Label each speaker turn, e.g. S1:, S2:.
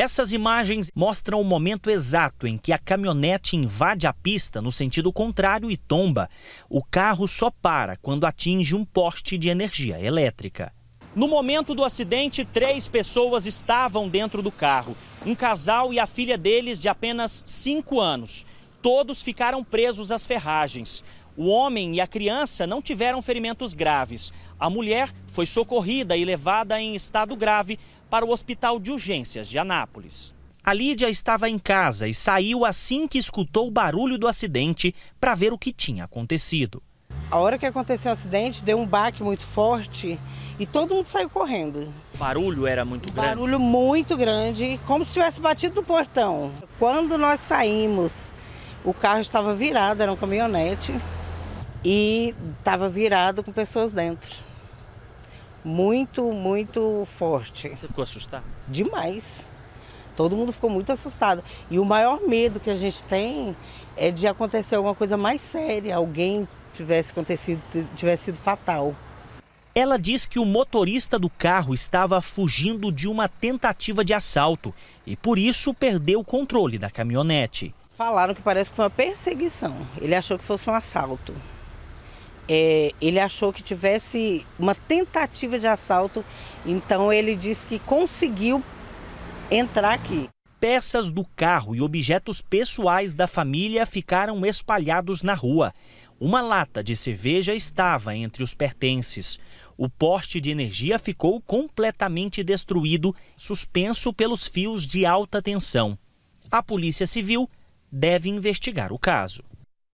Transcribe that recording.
S1: Essas imagens mostram o momento exato em que a caminhonete invade a pista no sentido contrário e tomba. O carro só para quando atinge um poste de energia elétrica. No momento do acidente, três pessoas estavam dentro do carro: um casal e a filha deles, de apenas cinco anos. Todos ficaram presos às ferragens. O homem e a criança não tiveram ferimentos graves. A mulher foi socorrida e levada em estado grave para o Hospital de Urgências de Anápolis. A Lídia estava em casa e saiu assim que escutou o barulho do acidente para ver o que tinha acontecido.
S2: A hora que aconteceu o acidente, deu um baque muito forte e todo mundo saiu correndo. O barulho era muito grande? Barulho muito grande, como se tivesse batido no portão. Quando nós saímos, o carro estava virado, era um caminhonete e estava virado com pessoas dentro. Muito, muito forte. Você ficou assustado? Demais. Todo mundo ficou muito assustado. E o maior medo que a gente tem é de acontecer alguma coisa mais séria, alguém tivesse acontecido, tivesse sido fatal.
S1: Ela diz que o motorista do carro estava fugindo de uma tentativa de assalto e por isso perdeu o controle da caminhonete.
S2: Falaram que parece que foi uma perseguição. Ele achou que fosse um assalto é, ele achou que tivesse uma tentativa de assalto, então ele disse que conseguiu entrar aqui.
S1: Peças do carro e objetos pessoais da família ficaram espalhados na rua. Uma lata de cerveja estava entre os pertences. O poste de energia ficou completamente destruído, suspenso pelos fios de alta tensão. A Polícia Civil deve investigar o caso.